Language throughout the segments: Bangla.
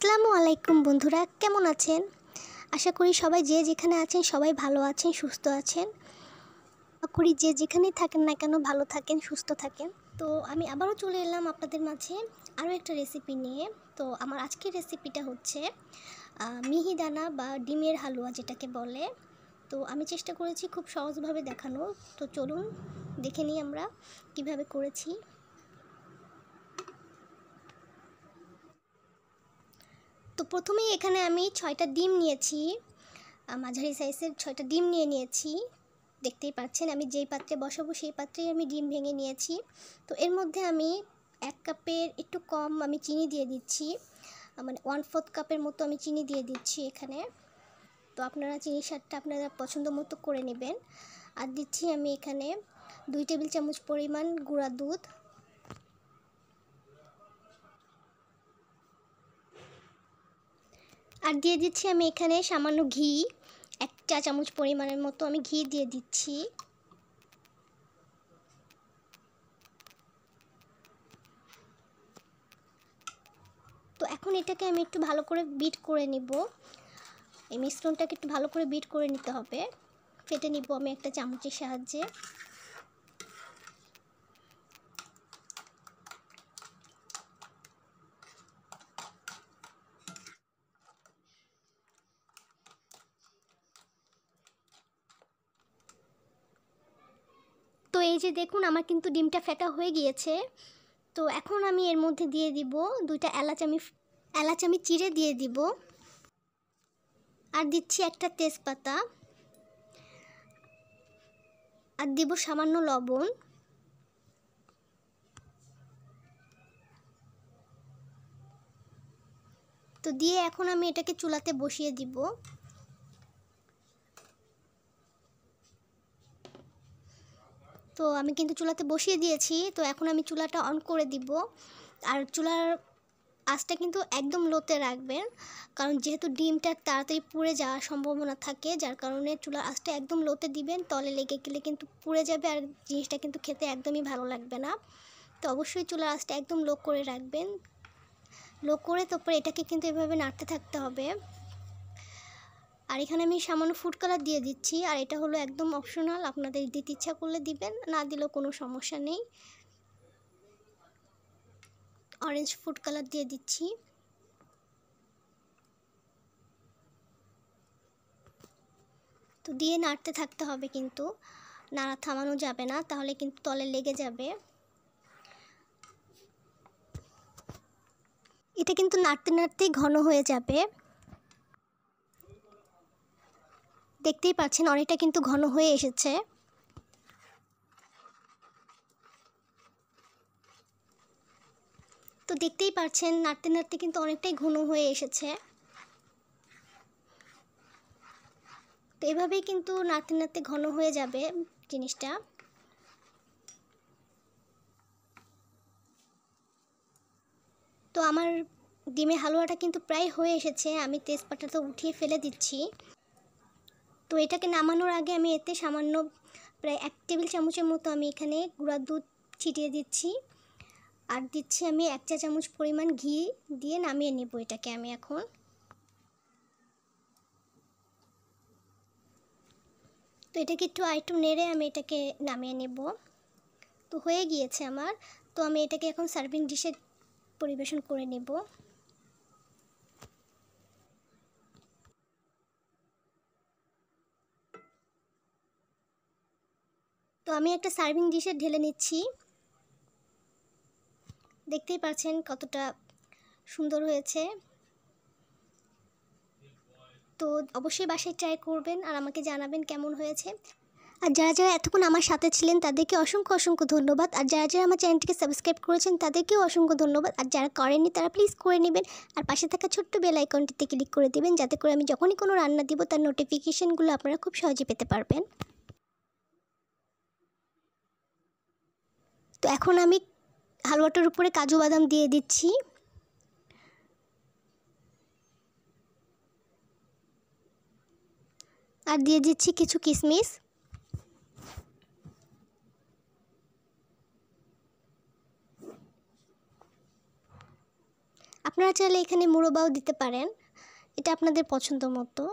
আসসালামু আলাইকুম বন্ধুরা কেমন আছেন আশা করি সবাই যে যেখানে আছেন সবাই ভালো আছেন সুস্থ আছেন করি যে যেখানেই থাকেন না কেন ভালো থাকেন সুস্থ থাকেন তো আমি আবারও চলে এলাম আপনাদের মাঝে আরও একটা রেসিপি নিয়ে তো আমার আজকের রেসিপিটা হচ্ছে মিহিদানা বা ডিমের হালুয়া যেটাকে বলে তো আমি চেষ্টা করেছি খুব সহজভাবে দেখানো তো চলুন দেখে নিই আমরা কিভাবে করেছি প্রথমেই এখানে আমি ছয়টা ডিম নিয়েছি মাঝারি সাইজের ছয়টা ডিম নিয়ে নিয়েছি দেখতেই পাচ্ছেন আমি যেই পাত্রে বসাবো সেই পাত্রেই আমি ডিম ভেঙে নিয়েছি তো এর মধ্যে আমি এক কাপের একটু কম আমি চিনি দিয়ে দিচ্ছি মানে ওয়ান ফোর্থ কাপের মতো আমি চিনি দিয়ে দিচ্ছি এখানে তো আপনারা চিনি সারটা আপনারা পছন্দ মতো করে নেবেন আর দিচ্ছি আমি এখানে দুই টেবিল চামচ পরিমাণ গুঁড়া দুধ আর দিয়ে দিচ্ছি আমি এখানে সামান্য ঘি এক চা চামচ পরিমাণের মতো আমি ঘি দিয়ে দিচ্ছি তো এখন এটাকে আমি একটু ভালো করে বিট করে নিব এই মিশ্রণটাকে একটু ভালো করে বিট করে নিতে হবে ফেটে নিব আমি একটা চামচের সাহায্যে এই যে দেখুন আমার কিন্তু ডিমটা ফেটা হয়ে গিয়েছে তো এখন আমি এর মধ্যে দিয়ে দিব দুইটা এলাচ আমি এলাচ আমি চিড়ে দিয়ে দিব আর দিচ্ছি একটা তেজপাতা আর দিব সামান্য লবণ তো দিয়ে এখন আমি এটাকে চুলাতে বসিয়ে দিব তো আমি কিন্তু চুলাতে বসিয়ে দিয়েছি তো এখন আমি চুলাটা অন করে দিব আর চুলার আঁচটা কিন্তু একদম লোতে রাখবেন কারণ যেহেতু ডিমটা তাড়াতাড়ি পুড়ে যাওয়ার সম্ভাবনা থাকে যার কারণে চুলার আঁচটা একদম লোতে দিবেন তলে লেগে গেলে কিন্তু পুড়ে যাবে আর জিনিসটা কিন্তু খেতে একদমই ভালো লাগবে না তো অবশ্যই চুলার আঁচটা একদম লো করে রাখবেন লো করে তারপরে এটাকে কিন্তু এভাবে নাড়তে থাকতে হবে আর এখানে আমি সামান্য ফুড কালার দিয়ে দিচ্ছি আর এটা হলো একদম অপশনাল আপনাদের দিতে ইচ্ছা করলে দিবেন না দিলেও কোনো সমস্যা নেই অরেঞ্জ ফুড কালার দিয়ে দিচ্ছি তো দিয়ে নাড়তে থাকতে হবে কিন্তু নাড়া থামানো যাবে না তাহলে কিন্তু তলে লেগে যাবে এটা কিন্তু নাড়তে নাড়তেই ঘন হয়ে যাবে দেখতেই পাচ্ছেন অনেকটা কিন্তু ঘন হয়ে এসেছে তো দেখতেই পাচ্ছেন নাড়তে নাড়তে কিন্তু অনেকটাই ঘন হয়ে এসেছে তো এভাবেই কিন্তু নাড়তে নাড়তে ঘন হয়ে যাবে জিনিসটা তো আমার ডিমের হালুয়াটা কিন্তু প্রায় হয়ে এসেছে আমি তেজপাতাটা উঠিয়ে ফেলে দিচ্ছি তো এটাকে নামানোর আগে আমি এতে সামান্য প্রায় এক টেবিল চামচের মতো আমি এখানে গুঁড়া দুধ ছিটিয়ে দিচ্ছি আর দিচ্ছি আমি এক চা চামচ পরিমাণ ঘি দিয়ে নামিয়ে নেব এটাকে আমি এখন তো এটাকে একটু আরেকটু নেড়ে আমি এটাকে নামিয়ে নেব তো হয়ে গিয়েছে আমার তো আমি এটাকে এখন সার্ভিং ডিশে পরিবেশন করে নেব তো আমি একটা সার্ভিং ডিশে ঢেলে নিচ্ছি দেখতেই পাচ্ছেন কতটা সুন্দর হয়েছে তো অবশ্যই বাসায় ট্রাই করবেন আর আমাকে জানাবেন কেমন হয়েছে আর যারা যারা এতক্ষণ আমার সাথে ছিলেন তাদেরকে অসংখ্য অসংখ্য ধন্যবাদ আর যারা যারা আমার চ্যানেলটিকে সাবস্ক্রাইব করেছেন তাদেরকেও অসংখ্য ধন্যবাদ আর যারা করেননি তারা প্লিজ করে নেবেন আর পাশে থাকা ছোট্ট বেল আইকনটিতে ক্লিক করে দেবেন যাতে করে আমি যখনই কোনো রান্না দিব তার নোটিফিকেশানগুলো আপনারা খুব সহজে পেতে পারবেন তো এখন আমি হালুয়াটার উপরে কাজু বাদাম দিয়ে দিচ্ছি আর দিয়ে দিচ্ছি কিছু কিশমিশ আপনারা চাইলে এখানে মুরবাও দিতে পারেন এটা আপনাদের পছন্দ মতো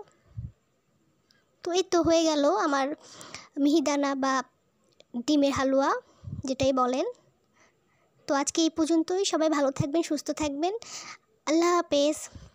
তো এই তো হয়ে গেল আমার মিহিদানা বা ডিমের হালুয়া যেটাই বলেন তো আজকে এই পর্যন্তই সবাই ভালো থাকবেন সুস্থ থাকবেন আল্লাহ হাফেজ